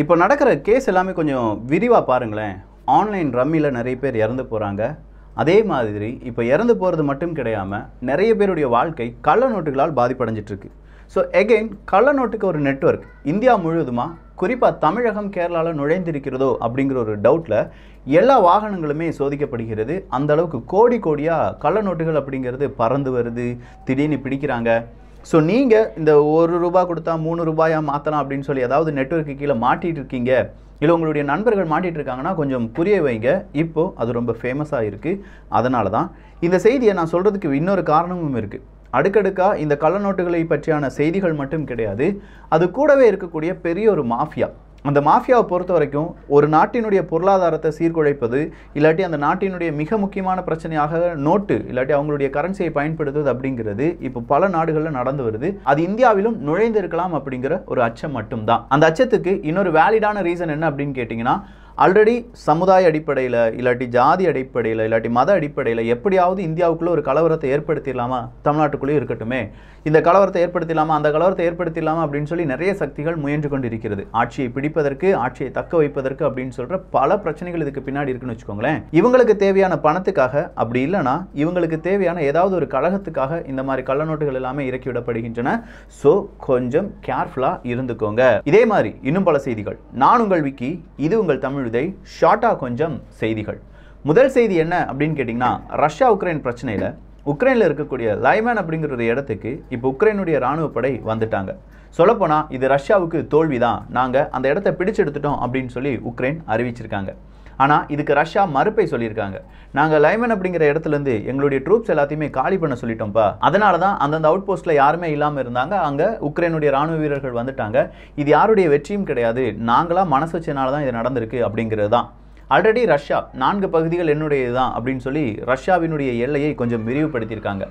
இப்போ நடக்கிற கேஸ் எல்லாமே கொஞ்சம் விரிவாக பாருங்களேன் ஆன்லைன் ரம்மியில் நிறைய பேர் இறந்து போகிறாங்க அதே மாதிரி இப்போ இறந்து போகிறது மட்டும் கிடையாமல் நிறைய பேருடைய வாழ்க்கை கள்ள நோட்டுகளால் பாதிப்படைஞ்சிட்ருக்கு ஸோ எகெயின் கள்ள நோட்டுக்கு ஒரு நெட்ஒர்க் இந்தியா முழுவதுமா குறிப்பாக தமிழகம் கேரளாவில் நுழைந்திருக்கிறதோ அப்படிங்கிற ஒரு டவுட்டில் எல்லா வாகனங்களுமே சோதிக்கப்படுகிறது அந்தளவுக்கு கோடி கோடியாக கள்ள நோட்டுகள் அப்படிங்கிறது பறந்து வருது திடீர்னு பிடிக்கிறாங்க ஸோ நீங்கள் இந்த ஒரு ரூபா கொடுத்தா மூணு ரூபாயாக மாற்றலாம் அப்படின்னு சொல்லி அதாவது நெட்ஒர்க்கு கீழே மாட்டிகிட்டு இருக்கீங்க இல்லை உங்களுடைய நண்பர்கள் மாட்டிகிட்டு இருக்காங்கன்னா கொஞ்சம் புரிய வைங்க இப்போது அது ரொம்ப ஃபேமஸாக இருக்குது அதனால தான் இந்த செய்தியை நான் சொல்கிறதுக்கு இன்னொரு காரணமும் இருக்குது அடுக்கடுக்காக இந்த கள்ளநோட்டுகளை பற்றியான செய்திகள் மட்டும் கிடையாது அது கூடவே இருக்கக்கூடிய பெரிய ஒரு மாஃபியா அந்த மாஃபியாவை பொறுத்த வரைக்கும் ஒரு நாட்டினுடைய பொருளாதாரத்தை சீர்குலைப்பது இல்லாட்டி அந்த நாட்டினுடைய மிக முக்கியமான பிரச்சனையாக நோட்டு இல்லாட்டி அவங்களுடைய கரன்சியை பயன்படுத்துவது அப்படிங்கிறது இப்போ பல நாடுகளில் நடந்து வருது அது இந்தியாவிலும் நுழைந்திருக்கலாம் அப்படிங்கிற ஒரு அச்சம் மட்டும்தான் அந்த அச்சத்துக்கு இன்னொரு வேலிடான ரீசன் என்ன அப்படின்னு கேட்டிங்கன்னா ஆல்ரெடி சமுதாய அடிப்படையில் இல்லாட்டி ஜாதி அடிப்படையில் இல்லாட்டி மத அடிப்படையில் எப்படியாவது இந்தியாவுக்குள்ளே ஒரு கலவரத்தை ஏற்படுத்திடலாமா தமிழ்நாட்டுக்குள்ளேயும் இருக்கட்டுமே இந்த கலவரத்தை ஏற்படுத்திடலாமா அந்த கலவரத்தை ஏற்படுத்திடலாமா அப்படின்னு சொல்லி நிறைய சக்திகள் முயன்று கொண்டு இருக்கிறது ஆட்சியை பிடிப்பதற்கு ஆட்சியை தக்க வைப்பதற்கு அப்படின்னு சொல்கிற பல பிரச்சனைகள் இதுக்கு பின்னாடி இருக்குன்னு வச்சுக்கோங்களேன் இவங்களுக்கு தேவையான பணத்துக்காக அப்படி இல்லைனா இவங்களுக்கு தேவையான ஏதாவது ஒரு கழகத்துக்காக இந்த மாதிரி கள்ளநோட்டுகள் எல்லாமே இறக்கி விடப்படுகின்றன ஸோ கொஞ்சம் கேர்ஃபுல்லாக இருந்துக்கோங்க இதே மாதிரி இன்னும் பல செய்திகள் நான் உங்கள் விக்கி இது உங்கள் தமிழ் விஜய் ஷார்ட்டாக கொஞ்சம் செய்திகள் முதல் செய்தி என்ன அப்படின்னு கேட்டிங்கன்னா ரஷ்யா உக்ரைன் பிரச்சனையில் உக்ரைனில் இருக்கக்கூடிய லைமேன் அப்படிங்கிற ஒரு இடத்துக்கு இப்போ உக்ரைனுடைய இராணுவ படை வந்துட்டாங்க சொல்லப்போனால் இது ரஷ்யாவுக்கு தோல்வி தான் நாங்கள் அந்த இடத்த பிடிச்செடுத்துட்டோம் அப்படின்னு சொல்லி உக்ரைன் அறிவிச்சிருக்காங்க ஆனால் இதுக்கு ரஷ்யா மறுப்பை சொல்லியிருக்காங்க நாங்கள் லைமன் அப்படிங்கிற இடத்துலேருந்து எங்களுடைய ட்ரூப்ஸ் எல்லாத்தையுமே காலி பண்ண சொல்லிட்டோம்ப்பா அதனால தான் அந்தந்த அவுட் போஸ்ட்டில் யாருமே இல்லாமல் இருந்தாங்க அங்கே உக்ரைனுடைய ராணுவ வீரர்கள் வந்துட்டாங்க இது யாருடைய வெற்றியும் கிடையாது நாங்களாக மனசு வச்சனால தான் இது நடந்திருக்கு அப்படிங்கிறது தான் ஆல்ரெடி ரஷ்யா நான்கு பகுதிகள் என்னுடையது தான் அப்படின்னு சொல்லி ரஷ்யாவினுடைய எல்லையை கொஞ்சம் விரிவுபடுத்தியிருக்காங்க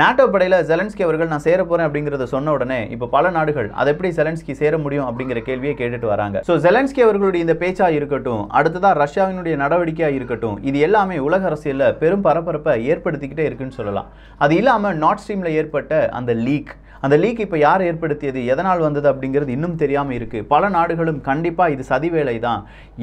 நாட்டோ படையில் ஜெலன்ஸ்கி அவர்கள் நான் சேர போகிறேன் அப்படிங்கிறத சொன்ன உடனே இப்போ பல நாடுகள் அதை எப்படி ஜெலன்ஸ்கி சேர முடியும் அப்படிங்கிற கேள்வியை கேட்டுட்டு வராங்க ஸோ ஜெலன்ஸ்கி அவர்களுடைய இந்த பேச்சாக இருக்கட்டும் அடுத்ததாக ரஷ்யாவினுடைய நடவடிக்கையாக இருக்கட்டும் இது எல்லாமே உலக அரசியலில் பெரும் பரபரப்பை ஏற்படுத்திக்கிட்டே இருக்குன்னு சொல்லலாம் அது இல்லாமல் நார்ட் ஸ்ட்ரீமில் ஏற்பட்ட அந்த லீக் அந்த லீக் இப்போ யார் ஏற்படுத்தியது எதனால் வந்தது அப்படிங்கிறது இன்னும் தெரியாமல் இருக்குது பல நாடுகளும் கண்டிப்பாக இது சதிவேலை தான்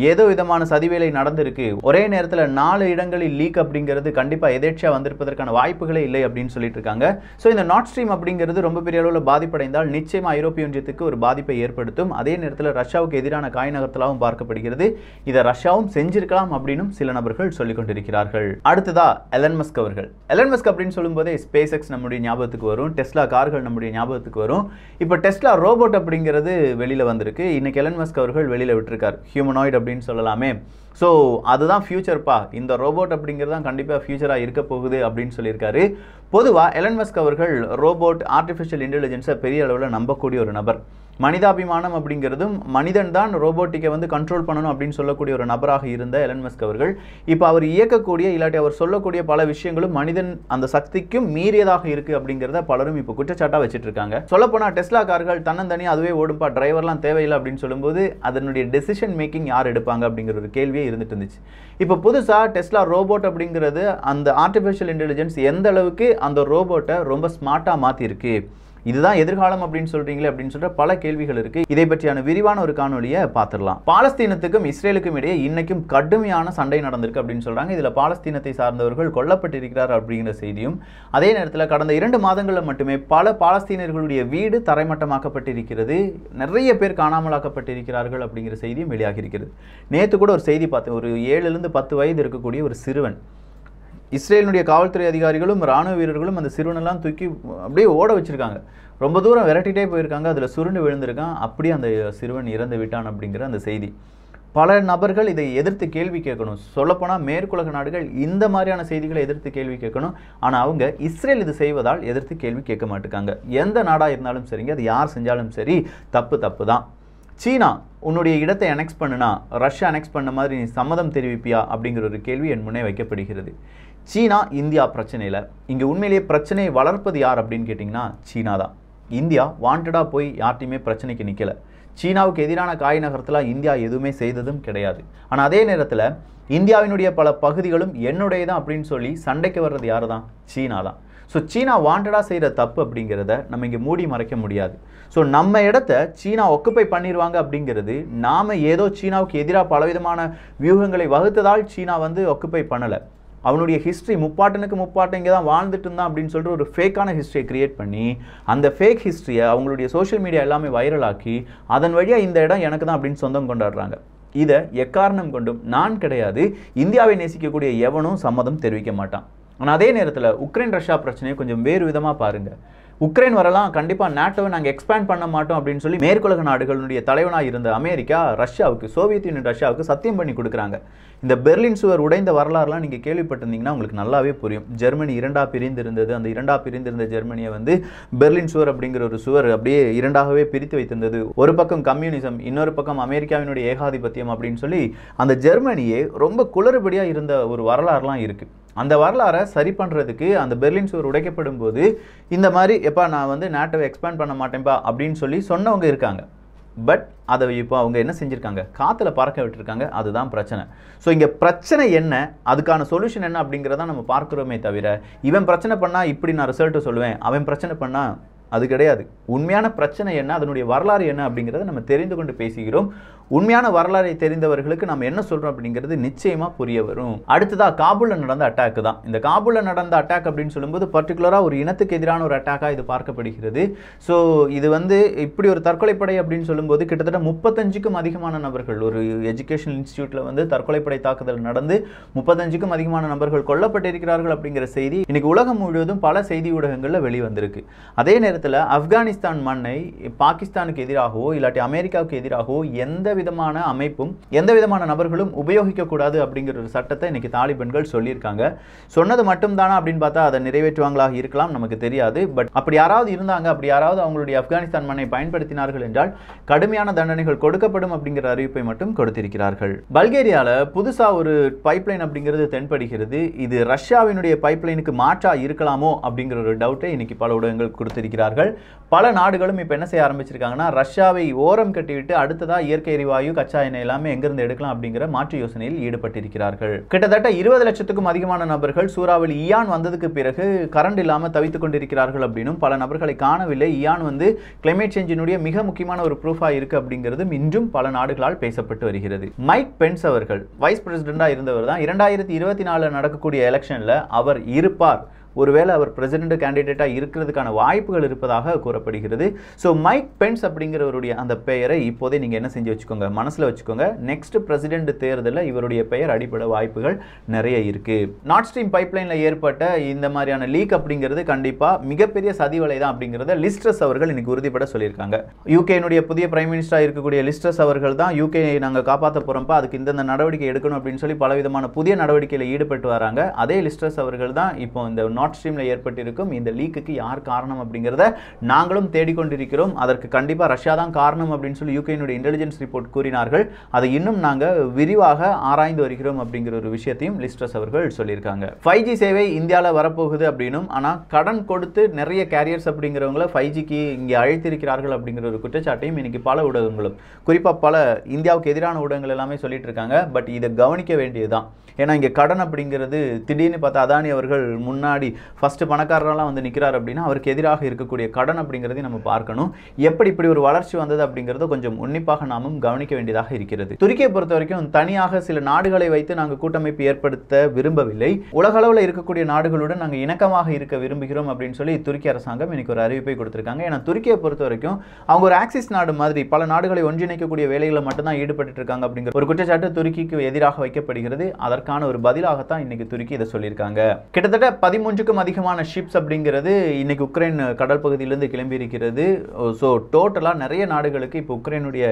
ஏதோ விதமான சதிவேலை நடந்திருக்கு ஒரே நேரத்தில் நாலு இடங்களில் லீக் அப்படிங்கிறது கண்டிப்பாக எதேச்சியாக வந்திருப்பதற்கான வாய்ப்புகளே இல்லை அப்படின்னு சொல்லிட்டு இருக்காங்க ஸோ இந்த நாட் ஸ்ட்ரீம் அப்படிங்கிறது ரொம்ப பெரிய அளவில் பாதிப்படைந்தால் நிச்சயமாக ஐரோப்பிய ஒன்றியத்துக்கு ஒரு பாதிப்பை ஏற்படுத்தும் அதே நேரத்தில் ரஷ்யாவுக்கு எதிரான காய் நகரத்திலாகவும் பார்க்கப்படுகிறது இதை ரஷ்யாவும் செஞ்சிருக்கலாம் அப்படின்னும் சில நபர்கள் சொல்லிக் கொண்டிருக்கிறார்கள் அடுத்ததா எலன் அவர்கள் எலன் மஸ்க் அப்படின்னு சொல்லும்போதே ஸ்பேஸ் எக்ஸ் நம்முடைய ஞாபகத்துக்கு வரும் டெஸ்லா கார்கள் நம்முடைய நம்முடைய ஞாபகத்துக்கு வரும் இப்போ டெஸ்லா ரோபோட் அப்படிங்கிறது வெளியில் வந்திருக்கு இன்னைக்கு எலன் மஸ்க் அவர்கள் வெளியில் விட்டுருக்கார் ஹியூமனாய்டு அப்படின்னு சொல்லலாமே ஸோ அதுதான் ஃபியூச்சர்ப்பா இந்த ரோபோட் அப்படிங்கிறது தான் கண்டிப்பாக ஃபியூச்சராக இருக்க போகுது அப்படின்னு சொல்லியிருக்காரு பொதுவாக எலன் மஸ்க் அவர்கள் ரோபோட் ஆர்டிஃபிஷியல் இன்டெலிஜென்ஸை பெரிய அளவில் நம்பக்கூடிய ஒரு நபர் மனிதாபிமானம் அப்படிங்கிறதும் மனிதன் தான் ரோபோட்டிக்கை வந்து கண்ட்ரோல் பண்ணணும் அப்படின்னு சொல்லக்கூடிய ஒரு நபராக இருந்த எலன் மஸ்க் அவர்கள் இப்போ அவர் இயக்கக்கூடிய இல்லாட்டி அவர் சொல்லக்கூடிய பல விஷயங்களும் மனிதன் அந்த சக்திக்கும் மீறியதாக இருக்கு அப்படிங்கிறத பலரும் இப்போ குற்றச்சாட்டாக வச்சுட்டு இருக்காங்க சொல்லப்போனால் டெஸ்லா கார்கள் தன்னந்தனி அதுவே ஓடும்பா டிரைவர்லாம் தேவையில்லை அப்படின்னு சொல்லும்போது அதனுடைய டெசிஷன் மேக்கிங் யார் எடுப்பாங்க அப்படிங்கிற ஒரு கேள்வியே இருந்துட்டு இருந்துச்சு இப்போ புதுசாக டெஸ்லா ரோபோட் அப்படிங்கிறது அந்த ஆர்டிஃபிஷியல் இன்டெலிஜென்ஸ் எந்த அளவுக்கு அந்த ரோபோட்டை ரொம்ப ஸ்மார்ட்டாக மாற்றிருக்கு இதுதான் எதிர்காலம் அப்படின்னு சொல்றீங்களே அப்படின்னு சொல்ற பல கேள்விகள் இருக்கு இதை பற்றியான விரிவான ஒரு காணொலியை பார்த்துடலாம் பாலஸ்தீனத்துக்கும் இஸ்ரேலுக்கும் இடையே இன்னைக்கும் கடுமையான சண்டை நடந்திருக்கு அப்படின்னு சொல்றாங்க இதுல பாலஸ்தீனத்தை சார்ந்தவர்கள் கொல்லப்பட்டிருக்கிறார் அப்படிங்கிற செய்தியும் அதே நேரத்தில் கடந்த இரண்டு மாதங்களில் மட்டுமே பல பாலஸ்தீனர்களுடைய வீடு தரைமட்டமாக்கப்பட்டிருக்கிறது நிறைய பேர் காணாமலாக்கப்பட்டிருக்கிறார்கள் அப்படிங்கிற செய்தியும் வெளியாகி இருக்கிறது நேற்று கூட ஒரு செய்தி பார்த்தேன் ஒரு ஏழுலேருந்து பத்து வயது இருக்கக்கூடிய ஒரு சிறுவன் இஸ்ரேலினுடைய காவல்துறை அதிகாரிகளும் ராணுவ வீரர்களும் அந்த சிறுவனெல்லாம் தூக்கி அப்படியே ஓட வச்சுருக்காங்க ரொம்ப தூரம் விரட்டிகிட்டே போயிருக்காங்க அதில் சுருண்டு விழுந்திருக்கான் அப்படியே அந்த சிறுவன் இறந்து விட்டான் அப்படிங்கிற அந்த செய்தி பல நபர்கள் இதை எதிர்த்து கேள்வி கேட்கணும் சொல்லப்போனால் மேற்குலக நாடுகள் இந்த மாதிரியான செய்திகளை எதிர்த்து கேள்வி கேட்கணும் ஆனால் அவங்க இஸ்ரேல் இது செய்வதால் எதிர்த்து கேள்வி கேட்க மாட்டேங்காங்க எந்த நாடாக இருந்தாலும் சரிங்க அது யார் செஞ்சாலும் சரி தப்பு தப்பு தான் சீனா உன்னுடைய இடத்தை அனெக்ஸ் பண்ணுனா ரஷ்யா அனெக்ஸ் பண்ண மாதிரி நீ சம்மதம் தெரிவிப்பியா அப்படிங்கிற ஒரு கேள்வி என் முன்னே வைக்கப்படுகிறது சீனா இந்தியா பிரச்சனையில் இங்கே உண்மையிலேயே பிரச்சனையை வளர்ப்பது யார் அப்படின்னு கேட்டிங்கன்னா சீனா தான் இந்தியா வாண்டடாக போய் யார்ட்டையுமே பிரச்சனைக்கு நிற்கலை சீனாவுக்கு எதிரான காய் நகரத்தில் இந்தியா எதுவுமே செய்ததும் கிடையாது ஆனால் அதே நேரத்தில் இந்தியாவினுடைய பல பகுதிகளும் என்னுடைய தான் அப்படின்னு சொல்லி சண்டைக்கு வர்றது யார் தான் சீனா தான் ஸோ சீனா வாண்டடாக செய்கிற தப்பு அப்படிங்கிறத நம்ம இங்கே மூடி மறைக்க முடியாது ஸோ நம்ம இடத்த சீனா ஒக்குப்பை பண்ணிடுவாங்க அப்படிங்கிறது நாம் ஏதோ சீனாவுக்கு எதிராக பலவிதமான வியூகங்களை வகுத்ததால் சீனா வந்து ஒக்குப்பை பண்ணலை அவனுடைய ஹிஸ்ட்ரி முப்பாட்டனுக்கு முப்பாட்டன் இங்கே தான் வாழ்ந்துட்டு இருந்தான் அப்படின்னு சொல்லிட்டு ஒரு ஃபேக்கான ஹிஸ்ட்ரியை கிரியேட் பண்ணி அந்த ஃபேக் ஹிஸ்ட்ரியை அவங்களுடைய சோஷியல் மீடியா எல்லாமே வைரலாக்கி அதன் வழியாக இந்த இடம் எனக்கு தான் அப்படின்னு சொந்தம் கொண்டாடுறாங்க இதை எக்காரணம் கொண்டும் நான் கிடையாது இந்தியாவை நேசிக்கக்கூடிய எவனும் சம்மதம் தெரிவிக்க மாட்டான் ஆனால் அதே நேரத்தில் உக்ரைன் ரஷ்யா பிரச்சனையை கொஞ்சம் வேறு விதமாக பாருங்கள் உக்ரைன் வரலாம் கண்டிப்பாக நாட்டோவை நாங்கள் எக்ஸ்பேண்ட் பண்ண மாட்டோம் அப்படின்னு சொல்லி மேற்குலக நாடுகளுடைய தலைவனாக இருந்த அமெரிக்கா ரஷ்யாவுக்கு சோவியத் யூனியன் ரஷ்யாவுக்கு சத்தியம் பண்ணி கொடுக்குறாங்க இந்த பெர்லின் சுவர் உடைந்த வரலாறுலாம் நீங்கள் கேள்விப்பட்டிருந்தீங்கன்னா உங்களுக்கு நல்லாவே புரியும் ஜெர்மனி இரண்டாக பிரிந்து இருந்தது அந்த இரண்டாக பிரிந்திருந்த ஜெர்மனியை வந்து பெர்லின் சுவர் அப்படிங்கிற ஒரு சுவர் அப்படியே இரண்டாகவே பிரித்து வைத்திருந்தது ஒரு பக்கம் கம்யூனிசம் இன்னொரு பக்கம் அமெரிக்காவினுடைய ஏகாதிபத்தியம் அப்படின்னு சொல்லி அந்த ஜெர்மனியே ரொம்ப குளறுபடியாக இருந்த ஒரு வரலாறுலாம் இருக்குது அந்த வரலாறை சரி பண்ணுறதுக்கு அந்த பெர்லின் சுவர் உடைக்கப்படும் போது இந்த மாதிரி எப்பா நான் வந்து நாட்டை எக்ஸ்பேண்ட் பண்ண மாட்டேன்ப்பா அப்படின்னு சொல்லி சொன்னவங்க இருக்காங்க பட் அதை இப்போ அவங்க என்ன செஞ்சுருக்காங்க காற்றுல பறக்க விட்டுருக்காங்க அதுதான் பிரச்சனை ஸோ இங்கே பிரச்சனை என்ன அதுக்கான சொல்யூஷன் என்ன அப்படிங்கிறத நம்ம பார்க்குறோமே தவிர இவன் பிரச்சனை பண்ணால் இப்படி நான் ரிசல்ட்டு சொல்லுவேன் அவன் பிரச்சனை பண்ணால் அது கிடையாது உண்மையான பிரச்சனை என்ன அதனுடைய வரலாறு என்ன அப்படிங்கிறத நம்ம தெரிந்து கொண்டு பேசுகிறோம் உண்மையான வரலாறை தெரிந்தவர்களுக்கு நம்ம என்ன சொல்கிறோம் அப்படிங்கிறது நிச்சயமாக புரிய வரும் அடுத்ததாக காபூலில் நடந்த அட்டாக் தான் இந்த காபூலில் நடந்த அட்டாக் அப்படின்னு சொல்லும்போது பர்டிகுலராக ஒரு இனத்துக்கு எதிரான ஒரு அட்டாக்காக இது பார்க்கப்படுகிறது ஸோ இது வந்து இப்படி ஒரு தற்கொலைப்படை அப்படின்னு சொல்லும்போது கிட்டத்தட்ட முப்பத்தஞ்சுக்கும் அதிகமான நபர்கள் ஒரு எஜுகேஷன் இன்ஸ்டியூட்டில் வந்து தற்கொலைப்படை தாக்குதல் நடந்து முப்பத்தஞ்சுக்கும் அதிகமான நபர்கள் கொல்லப்பட்டிருக்கிறார்கள் அப்படிங்கிற செய்தி இன்னைக்கு உலகம் முழுவதும் பல செய்தி ஊடகங்களில் வெளிவந்திருக்கு அதே நேரத்தில் நேரத்தில் ஆப்கானிஸ்தான் மண்ணை பாகிஸ்தானுக்கு எதிராகவோ இல்லாட்டி அமெரிக்காவுக்கு எதிராகவோ எந்த விதமான அமைப்பும் எந்த விதமான நபர்களும் உபயோகிக்கக்கூடாது அப்படிங்கிற ஒரு சட்டத்தை இன்றைக்கி தாலிபன்கள் சொல்லியிருக்காங்க சொன்னது மட்டும்தானா அப்படின்னு பார்த்தா அதை நிறைவேற்றுவாங்களாக இருக்கலாம் நமக்கு தெரியாது பட் அப்படி யாராவது இருந்தாங்க அப்படி யாராவது அவங்களுடைய ஆப்கானிஸ்தான் மண்ணை பயன்படுத்தினார்கள் என்றால் கடுமையான தண்டனைகள் கொடுக்கப்படும் அப்படிங்கிற அறிவிப்பை மட்டும் கொடுத்திருக்கிறார்கள் பல்கேரியாவில் புதுசாக ஒரு பைப்லைன் அப்படிங்கிறது தென்படுகிறது இது ரஷ்யாவினுடைய பைப்லைனுக்கு மாற்றாக இருக்கலாமோ அப்படிங்கிற ஒரு டவுட்டை இன்னைக்கு பல ஊடகங்கள் கொடுத்திருக்கிறார் வருகிறார்கள் பல நாடுகளும் இப்போ என்ன செய்ய ஆரம்பிச்சிருக்காங்கன்னா ரஷ்யாவை ஓரம் கட்டிவிட்டு அடுத்ததாக இயற்கை எரிவாயு கச்சா எண்ணெய் எல்லாமே எங்கிருந்து எடுக்கலாம் அப்படிங்கிற மாற்று யோசனையில் ஈடுபட்டிருக்கிறார்கள் கிட்டத்தட்ட இருபது லட்சத்துக்கும் அதிகமான நபர்கள் சூறாவளி இயான் வந்ததுக்கு பிறகு கரண்ட் இல்லாமல் தவித்துக் கொண்டிருக்கிறார்கள் அப்படின்னும் பல நபர்களை காணவில்லை இயான் வந்து கிளைமேட் சேஞ்சினுடைய மிக முக்கியமான ஒரு ப்ரூஃபாக இருக்குது அப்படிங்கிறது இன்றும் பல நாடுகளால் பேசப்பட்டு வருகிறது மைக் பென்ஸ் அவர்கள் வைஸ் பிரசிடென்டாக இருந்தவர் தான் இரண்டாயிரத்தி இருபத்தி நாலில் நடக்கக்கூடிய எலெக்ஷனில் அவர் இருப்பார் ஒருவேளை அவர் பிரசிடென்ட் கேண்டிடேட்டாக இருக்கிறதுக்கான வாய்ப்புகள் இருப்பதாக கூறப்படுகிறது ஸோ மைக் பென்ஸ் அப்படிங்கிறவருடைய அந்த பெயரை இப்போதே நீங்கள் என்ன செஞ்சு வச்சுக்கோங்க மனசில் வச்சுக்கோங்க நெக்ஸ்ட் பிரசிடென்ட் தேர்தலில் இவருடைய பெயர் அடிப்படை வாய்ப்புகள் நிறைய இருக்குது நார்த் ஸ்ட்ரீம் பைப்லைனில் ஏற்பட்ட இந்த மாதிரியான லீக் அப்படிங்கிறது கண்டிப்பாக மிகப்பெரிய சதிவலை தான் அப்படிங்கிறத லிஸ்ட்ரஸ் அவர்கள் இன்னைக்கு உறுதிப்பட சொல்லியிருக்காங்க யூகேனுடைய புதிய பிரைம் மினிஸ்டராக இருக்கக்கூடிய லிஸ்ட்ரஸ் அவர்கள் தான் யூகே நாங்கள் காப்பாற்ற போகிறோம்ப்பா அதுக்கு இந்தந்த நடவடிக்கை எடுக்கணும் அப்படின்னு சொல்லி பலவிதமான புதிய நடவடிக்கையில் ஈடுபட்டு வராங்க அதே லிஸ்ட்ரஸ் அவர்கள் தான் இப்போ இந்த நார்ட் ஸ்ட்ரீமில் ஏற்பட்டிருக்கும் இந்த லீக்குக்கு யார் காரணம் அப்படிங்கிறத நாங்களும் தேடிக்கொண்டிருக்கிறோம் அதற்கு கண்டிப்பாக ரஷ்யா தான் காரணம் அப்படின்னு சொல்லி யூகேனுடைய இன்டெலிஜென்ஸ் ரிப்போர்ட் கூறினார்கள் அதை இன்னும் நாங்கள் விரிவாக ஆராய்ந்து வருகிறோம் அப்படிங்கிற ஒரு விஷயத்தையும் லிஸ்ட்ரஸ் அவர்கள் சொல்லியிருக்காங்க ஃபைவ் ஜி சேவை இந்தியாவில் வரப்போகுது அப்படின்னும் ஆனால் கடன் கொடுத்து நிறைய கேரியர்ஸ் அப்படிங்கிறவங்கள ஃபைவ் ஜிக்கு இங்கே அழைத்திருக்கிறார்கள் அப்படிங்கிற ஒரு குற்றச்சாட்டையும் இன்னைக்கு பல ஊடகங்களும் குறிப்பாக பல இந்தியாவுக்கு எதிரான ஊடகங்கள் எல்லாமே சொல்லிட்டு இருக்காங்க பட் இதை கவனிக்க வேண்டியதுதான் ஏன்னா இங்கே கடன் அப்படிங்கிறது திடீர்னு பார்த்தா அதானி அவர்கள் முன்னாடி ஃபஸ்ட்டு பணக்காரரெல்லாம் வந்து நிற்கிறார் அப்படின்னா அவருக்கு எதிராக இருக்கக்கூடிய கடன் அப்படிங்கிறதையும் நம்ம பார்க்கணும் எப்படி இப்படி ஒரு வளர்ச்சி வந்தது அப்படிங்கிறத கொஞ்சம் உன்னிப்பாக நாமும் கவனிக்க வேண்டியதாக இருக்கிறது துருக்கியை பொறுத்த வரைக்கும் தனியாக சில நாடுகளை வைத்து நாங்கள் கூட்டமைப்பு ஏற்படுத்த விரும்பவில்லை உலகளவில் இருக்கக்கூடிய நாடுகளுடன் நாங்கள் இணக்கமாக இருக்க விரும்புகிறோம் அப்படின்னு சொல்லி துருக்கி அரசாங்கம் இன்னைக்கு ஒரு அறிவிப்பை கொடுத்துருக்காங்க ஏன்னா துருக்கியை பொறுத்த வரைக்கும் அவங்க ஒரு ஆக்சிஸ் நாடு மாதிரி பல நாடுகளை ஒன்றிணைக்கக்கூடிய வேலைகளை மட்டும்தான் ஈடுபட்டு இருக்காங்க அப்படிங்கிற ஒரு குற்றச்சாட்டு துருக்கிக்கு எதிராக வைக்கப்படுகிறது அதற்கான ஒரு பதிலாகத்தான் இன்னைக்கு துருக்கி இதை சொல்லியிருக்காங்க கிட்டத்தட்ட பதிமூன்று லட்சத்துக்கும் அதிகமான ஷிப்ஸ் அப்படிங்கிறது இன்னைக்கு உக்ரைன் கடல் பகுதியிலேருந்து கிளம்பி இருக்கிறது ஸோ டோட்டலாக நிறைய நாடுகளுக்கு இப்போ உக்ரைனுடைய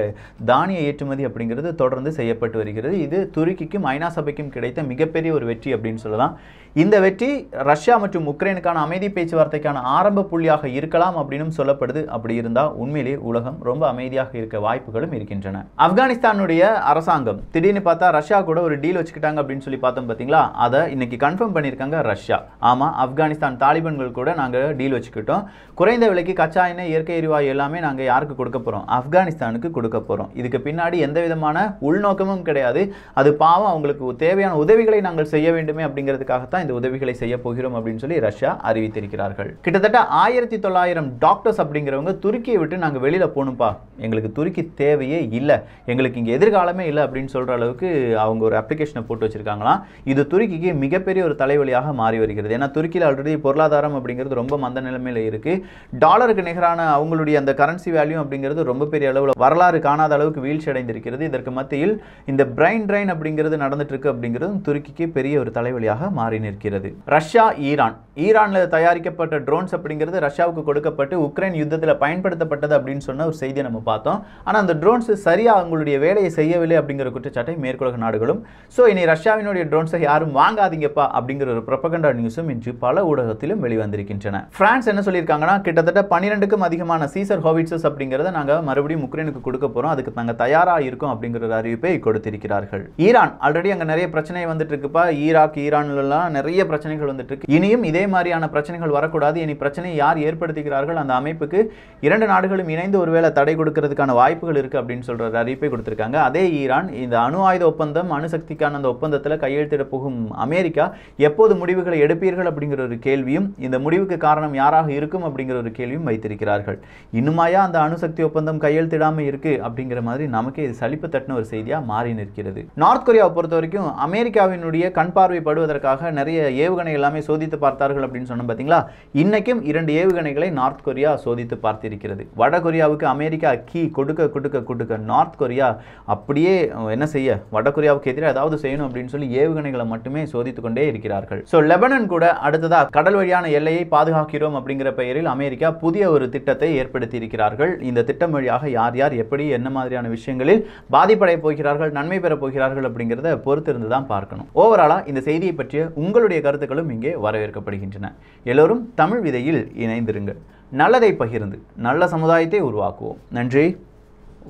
தானிய ஏற்றுமதி அப்படிங்கிறது தொடர்ந்து செய்யப்பட்டு வருகிறது இது துருக்கிக்கும் ஐநா சபைக்கும் கிடைத்த மிகப்பெரிய ஒரு வெற்றி அப்படின்னு சொல்லலாம் இந்த வெற்றி ரஷ்யா மற்றும் உக்ரைனுக்கான அமைதி பேச்சுவார்த்தைக்கான ஆரம்ப புள்ளியாக இருக்கலாம் அப்படின்னு சொல்லப்படுது அப்படி இருந்தால் உண்மையிலேயே உலகம் ரொம்ப அமைதியாக இருக்க வாய்ப்புகளும் இருக்கின்றன ஆப்கானிஸ்தானுடைய அரசாங்கம் திடீர்னு பார்த்தா ரஷ்யா கூட ஒரு டீல் வச்சுக்கிட்டாங்க அப்படின்னு சொல்லி பார்த்தோம் பார்த்தீங்களா அதை இன்னைக்கு கன்ஃபார்ம் பண்ணியிருக்காங்க ரஷ்யா ஆமாம் ஆப்கானிஸ்தான் தாலிபான்கள் கூட நாங்கள் டீல் வச்சுக்கிட்டோம் குறைந்த விலைக்கு கச்சா எண்ணெய் இயற்கை எரிவாயு எல்லாமே நாங்கள் யாருக்கு கொடுக்க போகிறோம் ஆப்கானிஸ்தானுக்கு கொடுக்க போகிறோம் இதுக்கு பின்னாடி எந்த விதமான உள்நோக்கமும் கிடையாது அது பாவம் அவங்களுக்கு தேவையான உதவிகளை நாங்கள் செய்ய வேண்டுமே அப்படிங்கிறதுக்காகத்தான் இந்த உதவிகளை செய்ய போகிறோம் அப்படின்னு சொல்லி ரஷ்யா அறிவித்திருக்கிறார்கள் கிட்டத்தட்ட ஆயிரத்தி தொள்ளாயிரம் டாக்டர்ஸ் அப்படிங்கிறவங்க துருக்கியை விட்டு நாங்கள் வெளியில் போகணும்ப்பா எங்களுக்கு துருக்கி தேவையே இல்லை எங்களுக்கு இங்கே எதிர்காலமே இல்லை அப்படின்னு சொல்கிற அளவுக்கு அவங்க ஒரு அப்ளிகேஷனை போட்டு வச்சுருக்காங்களாம் இது துருக்கிக்கு மிகப்பெரிய ஒரு தலைவலியாக மாறி வருகிறது ஏன்னா துருக்கியில் ஆல்ரெடி பொருளாதாரம் அப்படிங்கிறது ரொம்ப மந்த நிலைமையில் இருக்குது டாலருக்கு நிகரான அவங்களுடைய அந்த கரன்சி வேல்யூ அப்படிங்கிறது ரொம்ப பெரிய அளவில் வரலாறு காணாத அளவுக்கு வீழ்ச்சி அடைந்திருக்கிறது இதற்கு மத்தியில் இந்த பிரைன் ட்ரைன் அப்படிங்கிறது நடந்துட்டு இருக்கு அப்படிங்கிறது துருக்கிக்கு பெரிய ஒரு தலைவலியாக மாறினிருக்கு நிற்கிறது ரஷ்யா ஈரான் ஈரானில் தயாரிக்கப்பட்ட ட்ரோன்ஸ் அப்படிங்கிறது ரஷ்யாவுக்கு கொடுக்கப்பட்டு உக்ரைன் யுத்தத்தில் பயன்படுத்தப்பட்டது அப்படின்னு சொன்ன ஒரு செய்தியை நம்ம பார்த்தோம் ஆனால் அந்த ட்ரோன்ஸ் சரியாக அவங்களுடைய வேலையை செய்யவில்லை அப்படிங்கிற குற்றச்சாட்டை மேற்குலக நாடுகளும் ஸோ இனி ரஷ்யாவினுடைய ட்ரோன்ஸை யாரும் வாங்காதீங்கப்பா அப்படிங்கிற ஒரு ப்ரொபகண்டா நியூஸும் இன்று பல ஊடகத்திலும் வெளிவந்திருக்கின்றன பிரான்ஸ் என்ன சொல்லியிருக்காங்கன்னா கிட்டத்தட்ட பன்னிரெண்டுக்கும் அதிகமான சீசர் ஹோவிட்ஸஸ் அப்படிங்கிறத நாங்கள் மறுபடியும் உக்ரைனுக்கு கொடுக்க போகிறோம் அதுக்கு நாங்கள் தயாராக இருக்கும் அப்படிங்கிற ஒரு அறிவிப்பை கொடுத்திருக்கிறார்கள் ஈரான் ஆல்ரெடி அங்கே நிறைய பிரச்சனை வந்துட்டு இருக்குப்பா ஈராக் ஈரான்லாம் நிறைய பிரச்சனைகள் வந்துட்டு இருக்கு இனியும் இதே மாதிரியான பிரச்சனைகள் வரக்கூடாது இனி பிரச்சனையை யார் ஏற்படுத்துகிறார்கள் அந்த அமைப்புக்கு இரண்டு நாடுகளும் இணைந்து ஒருவேளை தடை கொடுக்கறதுக்கான வாய்ப்புகள் இருக்குது அப்படின்னு சொல்கிற அறிவிப்பை கொடுத்துருக்காங்க அதே ஈரான் இந்த அணு ஆயுத ஒப்பந்தம் அணுசக்திக்கான அந்த ஒப்பந்தத்தில் கையெழுத்திட போகும் அமெரிக்கா எப்போது முடிவுகளை எடுப்பீர்கள் அப்படிங்கிற ஒரு கேள்வியும் இந்த முடிவுக்கு காரணம் யாராக இருக்கும் அப்படிங்கிற ஒரு கேள்வியும் வைத்திருக்கிறார்கள் இன்னுமாயா அந்த அணுசக்தி ஒப்பந்தம் கையெழுத்திடாமல் இருக்கு அப்படிங்கிற மாதிரி நமக்கே இது சலிப்பு தட்டின ஒரு செய்தியாக மாறி நிற்கிறது நார்த் கொரியாவை பொறுத்த வரைக்கும் அமெரிக்காவினுடைய கண் பார்வை படுவதற்காக நிறைய நிறைய ஏவுகணை எல்லாமே சோதித்து பார்த்தார்கள் அப்படின்னு சொன்னோம் பார்த்தீங்களா இன்றைக்கும் இரண்டு ஏவுகணைகளை நார்த் கொரியா சோதித்து பார்த்திருக்கிறது வட கொரியாவுக்கு அமெரிக்கா கீ கொடுக்க கொடுக்க கொடுக்க நார்த் கொரியா அப்படியே என்ன செய்ய வட கொரியாவுக்கு எதிராக ஏதாவது செய்யணும் அப்படின்னு சொல்லி ஏவுகணைகளை மட்டுமே சோதித்து கொண்டே இருக்கிறார்கள் ஸோ லெபனன் கூட அடுத்ததாக கடல் வழியான எல்லையை பாதுகாக்கிறோம் அப்படிங்கிற பெயரில் அமெரிக்கா புதிய ஒரு திட்டத்தை ஏற்படுத்தி இருக்கிறார்கள் இந்த திட்டம் வழியாக யார் யார் எப்படி என்ன மாதிரியான விஷயங்களில் பாதிப்படைய போகிறார்கள் நன்மை பெற போகிறார்கள் அப்படிங்கிறத பொறுத்திருந்து தான் பார்க்கணும் ஓவராலாக இந்த செய்தியை பற்றிய உங்கள் உங்களுடைய கருத்துக்களும் இங்கே வரவேற்கப்படுகின்றன எல்லோரும் தமிழ் விதையில் இணைந்திருங்கள் நல்லதை பகிர்ந்து நல்ல சமுதாயத்தை உருவாக்குவோம் நன்றி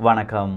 வணக்கம்